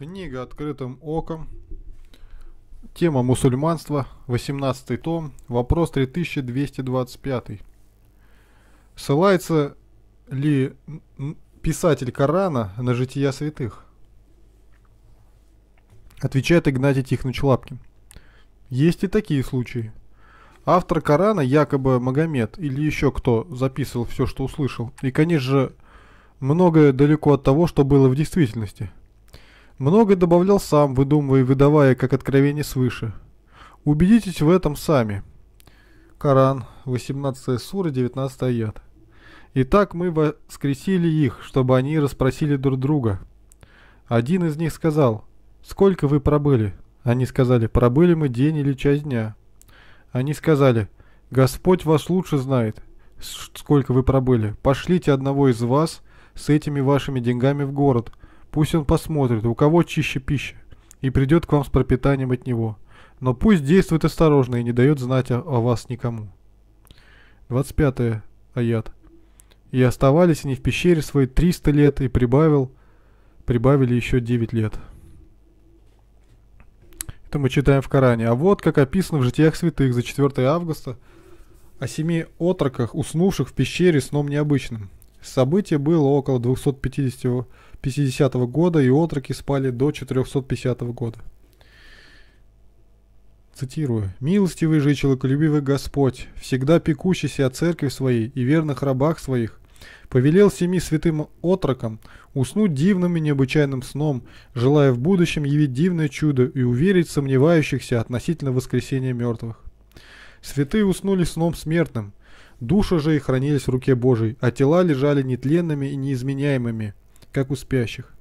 Книга «Открытым оком». Тема мусульманства, 18 том, вопрос 3225. Ссылается ли писатель Корана на жития святых? Отвечает Игнатий Тихонович Лапкин. Есть и такие случаи. Автор Корана, якобы Магомед или еще кто, записывал все, что услышал. И, конечно же, многое далеко от того, что было в действительности – много добавлял сам, выдумывая и выдавая, как откровение свыше. Убедитесь в этом сами. Коран, 18 сура, 19 аят. Итак, мы воскресили их, чтобы они расспросили друг друга. Один из них сказал, «Сколько вы пробыли?» Они сказали, «Пробыли мы день или часть дня». Они сказали, «Господь вас лучше знает, сколько вы пробыли. Пошлите одного из вас с этими вашими деньгами в город, Пусть он посмотрит, у кого чище пища, и придет к вам с пропитанием от него. Но пусть действует осторожно и не дает знать о, о вас никому. 25 аят. И оставались они в пещере свои 300 лет, и прибавил, прибавили еще 9 лет. Это мы читаем в Коране. А вот как описано в житиях святых за 4 августа о семи отроках, уснувших в пещере сном необычным. Событие было около 250 50 -го года, и отроки спали до 450 -го года. Цитирую. «Милостивый же и человеколюбивый Господь, всегда пекущийся о церкви своей и верных рабах своих, повелел семи святым отрокам уснуть дивным и необычайным сном, желая в будущем явить дивное чудо и уверить сомневающихся относительно воскресения мертвых. Святые уснули сном смертным, души же и хранились в руке Божией, а тела лежали нетленными и неизменяемыми, как у спящих.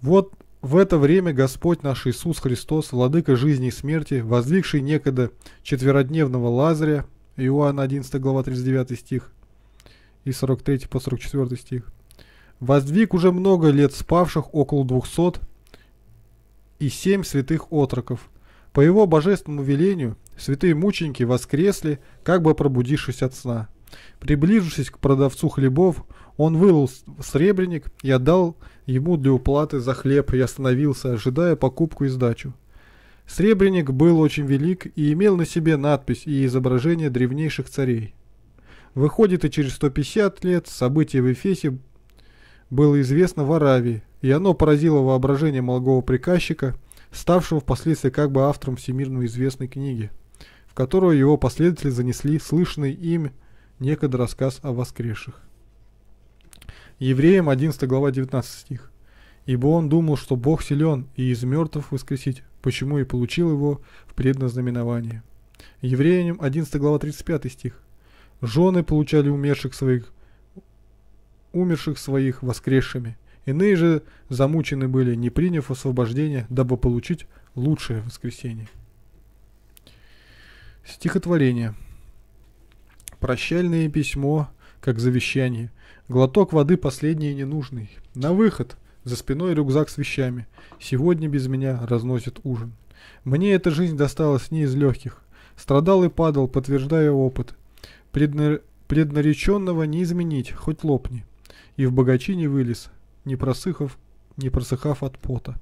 Вот в это время Господь наш Иисус Христос, владыка жизни и смерти, воздвигший некогда четверодневного Лазаря, Иоанна 11 глава 39 стих и 43 по 44 стих, воздвиг уже много лет спавших около 200 и семь святых отроков. По его божественному велению святые мученики воскресли, как бы пробудившись от сна. Приближившись к продавцу хлебов, он вылил сребреник и отдал ему для уплаты за хлеб и остановился, ожидая покупку и сдачу. Сребреник был очень велик и имел на себе надпись и изображение древнейших царей. Выходит, и через 150 лет событие в Эфесе было известно в Аравии, и оно поразило воображение молодого приказчика, ставшего впоследствии как бы автором всемирно известной книги, в которую его последователи занесли слышанный им некогда рассказ о воскресших. Евреям 11 глава 19 стих. «Ибо он думал, что Бог силен и из мертвых воскресить, почему и получил его в предназнаменование». Евреям 11 глава 35 стих. «Жены получали умерших своих, умерших своих воскресшими, иные же замучены были, не приняв освобождения, дабы получить лучшее воскресение». Стихотворение. Прощальное письмо, как завещание. Глоток воды последний и ненужный. На выход. За спиной рюкзак с вещами. Сегодня без меня разносит ужин. Мне эта жизнь досталась не из легких. Страдал и падал, подтверждая опыт. Предна... Преднареченного не изменить, хоть лопни. И в богачи не вылез, не просыхав, не просыхав от пота.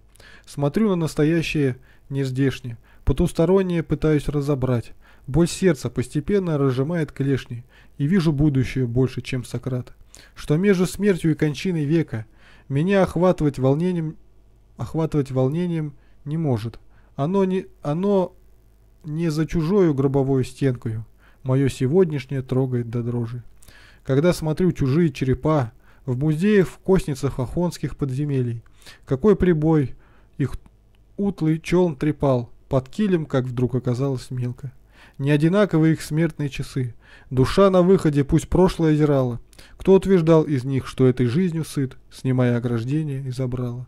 Смотрю на настоящее нездешнее, потустороннее пытаюсь разобрать. Боль сердца постепенно разжимает клешни, и вижу будущее больше, чем Сократ. Что между смертью и кончиной века меня охватывать волнением, охватывать волнением не может. Оно не, оно не за чужою гробовую стенкою. Мое сегодняшнее трогает до дрожи. Когда смотрю чужие черепа, в музеях, в косницах ахонских подземелий, какой прибой их утлый челн трепал, под килем, как вдруг оказалось мелко. Не одинаковы их смертные часы. Душа на выходе, пусть прошлое зирала. Кто утверждал из них, что этой жизнью сыт, снимая ограждение и забрала?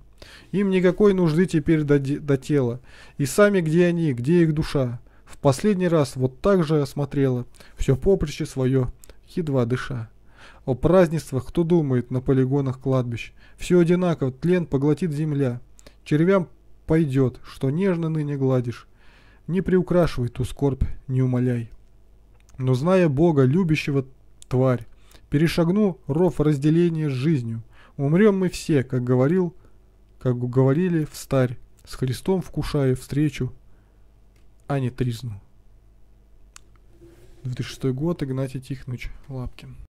Им никакой нужды теперь до, до тела. И сами где они, где их душа? В последний раз вот так же осмотрела все поприще свое, едва дыша. О празднествах кто думает на полигонах кладбищ? Все одинаково, тлен поглотит земля. Червям пойдет, что нежно ныне гладишь. Не приукрашивай ту скорбь, не умоляй. Но зная Бога, любящего тварь, перешагну ров разделения с жизнью. Умрем мы все, как говорил, как говорили в старь, с Христом вкушая встречу, а не тризну. 2006 год, Игнатий Тихонович Лапкин.